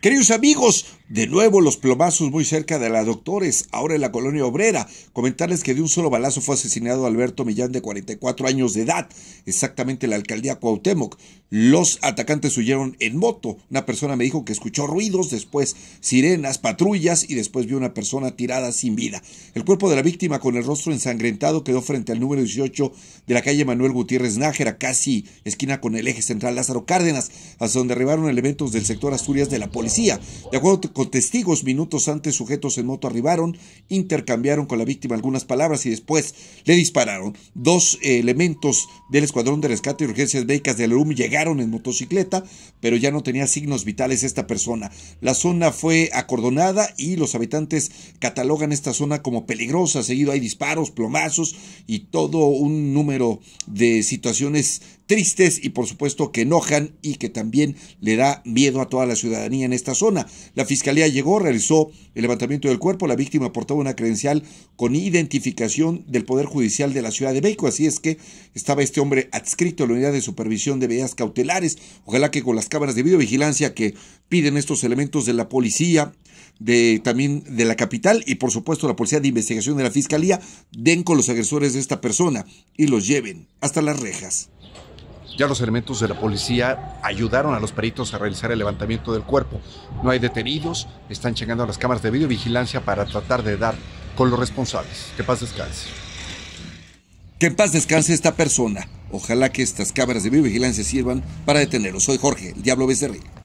Queridos amigos, de nuevo los plomazos muy cerca de la Doctores, ahora en la colonia obrera. Comentarles que de un solo balazo fue asesinado Alberto Millán de 44 años de edad, exactamente la alcaldía Cuauhtémoc. Los atacantes huyeron en moto. Una persona me dijo que escuchó ruidos, después sirenas, patrullas y después vio una persona tirada sin vida. El cuerpo de la víctima con el rostro ensangrentado quedó frente al número 18 de la calle Manuel Gutiérrez Nájera, casi esquina con el eje central Lázaro Cárdenas, hasta donde arribaron elementos del sector Asturias de la policía decía De acuerdo con testigos, minutos antes sujetos en moto arribaron, intercambiaron con la víctima algunas palabras y después le dispararon. Dos eh, elementos del Escuadrón de Rescate y Urgencias Médicas de Lerum llegaron en motocicleta, pero ya no tenía signos vitales esta persona. La zona fue acordonada y los habitantes catalogan esta zona como peligrosa. Seguido hay disparos, plomazos y todo un número de situaciones tristes y por supuesto que enojan y que también le da miedo a toda la ciudadanía en esta zona. La fiscalía llegó, realizó el levantamiento del cuerpo. La víctima portaba una credencial con identificación del Poder Judicial de la Ciudad de México. Así es que estaba este hombre adscrito a la unidad de supervisión de medidas cautelares. Ojalá que con las cámaras de videovigilancia que piden estos elementos de la policía, de también de la capital y por supuesto la policía de investigación de la fiscalía, den con los agresores de esta persona y los lleven hasta las rejas. Ya los elementos de la policía ayudaron a los peritos a realizar el levantamiento del cuerpo. No hay detenidos, están llegando a las cámaras de videovigilancia para tratar de dar con los responsables. Que paz descanse. Que paz descanse esta persona. Ojalá que estas cámaras de videovigilancia sirvan para detenerlos. Soy Jorge, el Diablo Becerril.